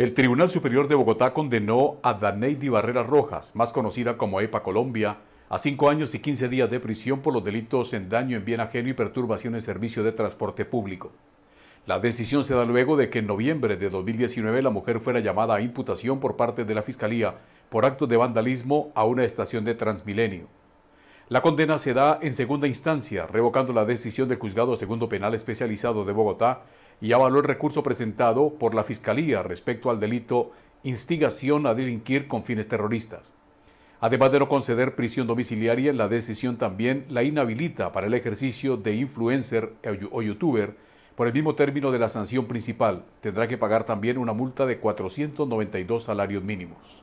El Tribunal Superior de Bogotá condenó a Daneidy Barreras Rojas, más conocida como EPA Colombia, a cinco años y 15 días de prisión por los delitos en daño en bien ajeno y perturbación en servicio de transporte público. La decisión se da luego de que en noviembre de 2019 la mujer fuera llamada a imputación por parte de la Fiscalía por actos de vandalismo a una estación de Transmilenio. La condena se da en segunda instancia, revocando la decisión del Juzgado Segundo Penal Especializado de Bogotá, y avaló el recurso presentado por la Fiscalía respecto al delito instigación a delinquir con fines terroristas. Además de no conceder prisión domiciliaria, la decisión también la inhabilita para el ejercicio de influencer o youtuber por el mismo término de la sanción principal. Tendrá que pagar también una multa de 492 salarios mínimos.